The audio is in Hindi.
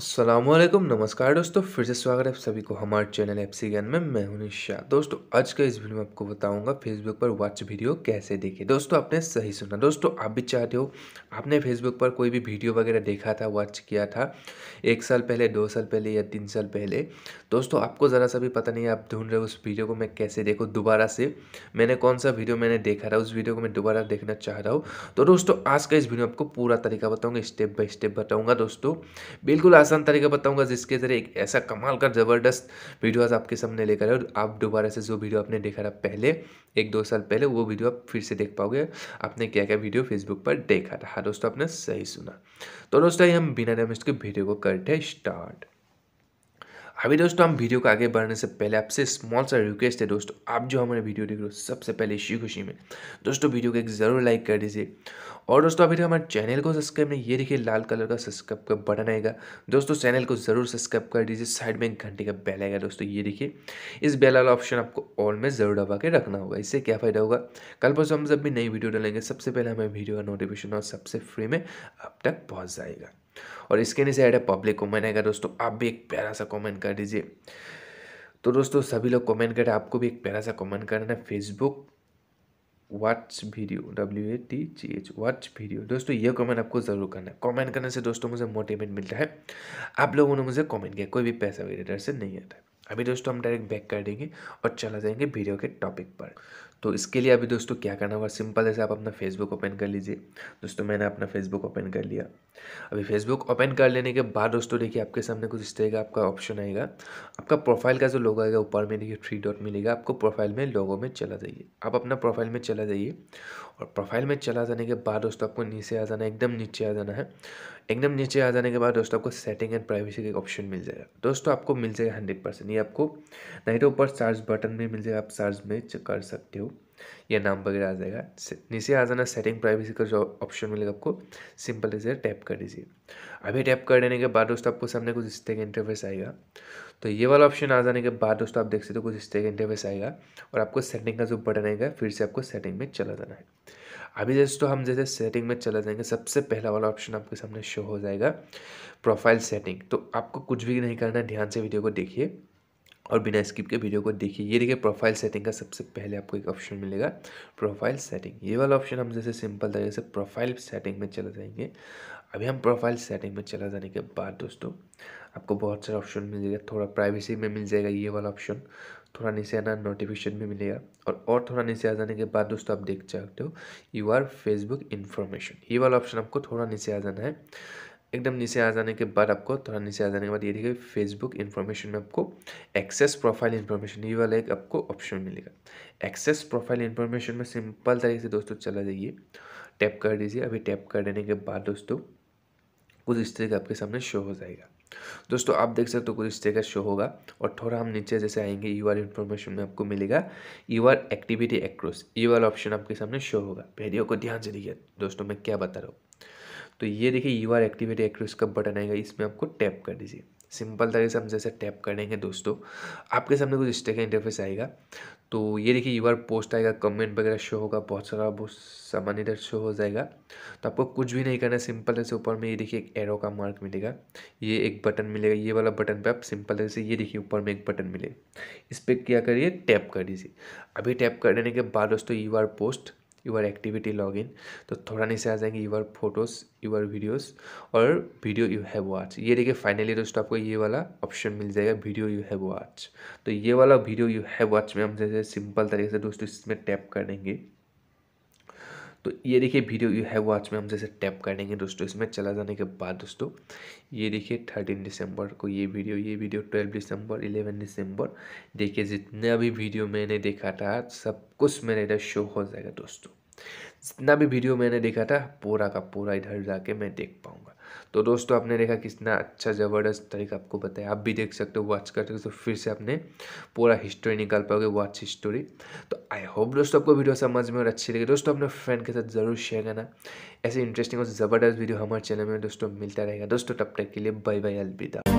असलम नमस्कार दोस्तों फिर से स्वागत है आप सभी को हमारे चैनल सी ज्ञान में मैं हूं निशा दोस्तों आज का इस वीडियो में आपको बताऊंगा फेसबुक पर वॉच वीडियो कैसे देखें दोस्तों आपने सही सुना दोस्तों आप भी चाहते हो आपने फेसबुक पर कोई भी वीडियो वगैरह देखा था वॉच किया था एक साल पहले दो साल पहले या तीन साल पहले दोस्तों आपको ज़रा सा भी पता नहीं आप ढूंढ रहे हो उस वीडियो को मैं कैसे देखूँ दोबारा से मैंने कौन सा वीडियो मैंने देखा था उस वीडियो को मैं दोबारा देखना चाह रहा हूँ तो दोस्तों आज का इस वीडियो आपको पूरा तरीका बताऊँगा स्टेप बाई स्टेप बताऊँगा दोस्तों बिल्कुल आज आसान तरीका बताऊंगा जिसके ज़रिए एक ऐसा कमाल का ज़बरदस्त वीडियो आज आपके सामने लेकर आए और आप दोबारा से जो वीडियो आपने देखा था पहले एक दो साल पहले वो वीडियो आप फिर से देख पाओगे आपने क्या क्या वीडियो फेसबुक पर देखा था हाँ दोस्तों आपने सही सुना तो दोस्तों हम बिना डैमेज के वीडियो को करते हैं स्टार्ट अभी हाँ दोस्तों हम वीडियो को आगे बढ़ने से पहले आपसे स्मॉल सा रिक्वेस्ट है दोस्तों आप जो हमारे वीडियो देख रहे हो सबसे पहले इसी खुशी में दोस्तों वीडियो को एक ज़रूर लाइक कर दीजिए और दोस्तों अभी तक हमारे चैनल को सब्सक्राइब नहीं ये देखिए लाल कलर का सब्सक्राइब का बटन आएगा दोस्तों चैनल को ज़रूर सब्सक्राइब कर दीजिए साइड में एक घंटे का बेल आएगा दोस्तों ये देखिए इस बेल वाला ऑप्शन आपको ऑल में ज़रूर दबा के रखना होगा इससे क्या फ़ायदा होगा कल परसों हम जब भी नई वीडियो डालेंगे सबसे पहले हमारे वीडियो का नोटिफिकेशन और सबसे फ्री में अब तक पहुँच जाएगा और इसके नीचे ऐड है पब्लिक कॉमेंट है दोस्तों आप भी एक प्यारा सा कॉमेंट कर दीजिए तो दोस्तों सभी लोग कमेंट करें आपको भी एक प्यारा सा कमेंट करना है Facebook what's video W A T G H what's video दोस्तों ये कमेंट आपको ज़रूर करना है कमेंट करने से दोस्तों मुझे मोटिवेट मिलता है आप लोगों ने मुझे कमेंट किया कोई भी पैसा वगैरह से नहीं आता अभी दोस्तों हम डायरेक्ट बैक कर देंगे और चला जाएंगे वीडियो के टॉपिक पर तो इसके लिए अभी दोस्तों क्या करना होगा सिंपल है आप अपना फेसबुक ओपन कर लीजिए दोस्तों मैंने अपना फेसबुक ओपन कर लिया अभी फेसबुक ओपन कर लेने के बाद दोस्तों देखिए आपके सामने कुछ इस तरह का आपका ऑप्शन आएगा आपका प्रोफाइल का जो लोग आएगा ऊपर में देखिए थ्री डॉट मिलेगा आपको प्रोफाइल में लोगों में चला जाइए आप अपना प्रोफाइल में चला जाइए और प्रोफाइल में चला जाने के बाद दोस्तों आपको नीचे आ जाना है एकदम नीचे आ जाना है एकदम नीचे आ जाने के बाद दोस्तों आपको सेटिंग एंड प्राइवेसी का ऑप्शन मिल जाएगा दोस्तों आपको मिल जाएगा हंड्रेड परसेंट ये आपको नहीं तो ऊपर सर्च बटन में मिल जाएगा आप सर्च में कर सकते हो या नाम वगैरह आ जाएगा नीचे आ जाना सेटिंग प्राइवेसी का जो ऑप्शन मिलेगा आपको सिंपल इसे टैप कर दीजिए अभी टैप कर देने के बाद दोस्तों आपको सामने कुछ इस तरह का इंटरफेस आएगा तो ये वाला ऑप्शन आ जाने के बाद दोस्तों आप देख सकते हो कुछ इस तरह का इंटरफेस आएगा और आपको सेटिंग का जो बटन आएगा फिर से आपको सेटिंग में चला जाना है अभी दोस्तों हम जैसे सेटिंग में चला जाएंगे सबसे पहला वाला ऑप्शन आपके सामने शो हो जाएगा प्रोफाइल सेटिंग तो आपको कुछ भी नहीं करना है ध्यान से वीडियो को देखिए और बिना स्किप के वीडियो को देखिए ये देखिए प्रोफाइल सेटिंग का सबसे पहले आपको एक ऑप्शन मिलेगा प्रोफाइल सेटिंग ये वाला ऑप्शन हम जैसे सिंपल तरीके से प्रोफाइल सेटिंग में चले जाएंगे अभी हम प्रोफाइल सेटिंग में चला जाने के बाद दोस्तों आपको बहुत सारे ऑप्शन मिल जाएगा थोड़ा प्राइवेसी में मिल जाएगा ये वाला ऑप्शन थोड़ा नीचे आना नोटिफिकेशन में मिलेगा और और थोड़ा नीचे आ जाने के बाद दोस्तों आप देख सकते हो यू आर फेसबुक इन्फॉर्मेशन ये वाला ऑप्शन आपको थोड़ा नीचे आ जाना है एकदम नीचे आ जाने के बाद आपको थोड़ा नीचे आ जाने के बाद ये देखिए फेसबुक इन्फॉर्मेशन में आपको एक्सेस प्रोफाइल इन्फॉर्मेशन ये वाला एक आपको ऑप्शन मिलेगा एक्सेस प्रोफाइल इन्फॉर्मेशन में सिंपल तरीके से दोस्तों चला जाइए टैप कर दीजिए अभी टैप कर देने के बाद दोस्तों कुछ इस तरीके आपके सामने शो हो जाएगा दोस्तों आप देख सकते हो कुछ इस तरह का शो होगा और थोड़ा हम नीचे जैसे आएंगे यू आर इन्फॉर्मेशन में आपको मिलेगा यू आर एक्टिविटी एक्रोस ये वाला ऑप्शन आपके सामने शो होगा वीडियो को ध्यान से दीजिए दोस्तों मैं क्या बता रहा हूँ तो ये देखिए यू आर एक्टिवेट का बटन आएगा इसमें आपको टैप कर दीजिए सिंपल तरीके से हम जैसे टैप करेंगे दोस्तों आपके सामने कुछ स्टेक का इंटरफेस आएगा तो ये देखिए यू आर पोस्ट आएगा कमेंट वगैरह शो होगा बहुत सारा बहुत सामान इधर शो हो जाएगा तो आपको कुछ भी नहीं करना है सिंपल तरह से ऊपर में ये देखिए एक एरो का मार्क मिलेगा ये एक बटन मिलेगा ये वाला बटन पे आप सिंपल तरह से ये देखिए ऊपर में एक बटन मिलेगा इस पर क्या करिए टैप कर दीजिए अभी टैप कर के बाद दोस्तों you are post your activity log in तो थोड़ा नीचे आ जाएंगे यूर फोटोज़ यूर वीडियोस और वीडियो यू हैव वॉच ये देखिए फाइनली दोस्तों आपको ये वाला ऑप्शन मिल जाएगा वीडियो यू हैव वॉच तो ये वाला वीडियो यू हैव वॉच में हम जैसे सिंपल तरीके से दोस्तों इसमें टैप कर देंगे तो ये देखिए वीडियो यू है वॉच में हम जैसे टैप करेंगे दोस्तों इसमें चला जाने के बाद दोस्तों ये देखिए थर्टीन दिसंबर को ये वीडियो ये वीडियो ट्वेल्व दिसंबर इलेवन दिसंबर देखिए जितना भी वीडियो मैंने देखा था सब कुछ मेरे इधर शो हो जाएगा दोस्तों जितना भी वीडियो मैंने देखा था पूरा का पूरा इधर जाके मैं देख पाऊँगा तो दोस्तों आपने देखा कितना अच्छा ज़बरदस्त तरीका आपको बताया आप भी देख सकते हो वॉच कर सकते हो तो फिर से आपने पूरा हिस्ट्री निकाल पाओगे वॉच हिस्टोरी तो आई होप दोस्तों आपको वीडियो समझ में और अच्छी लगी दोस्तों अपने फ्रेंड के साथ ज़रूर शेयर करना ऐसे इंटरेस्टिंग और ज़बरदस्त वीडियो हमारे चैनल में दोस्तों मिलता रहेगा दोस्तों तब तक के लिए बाई बाई अलविदा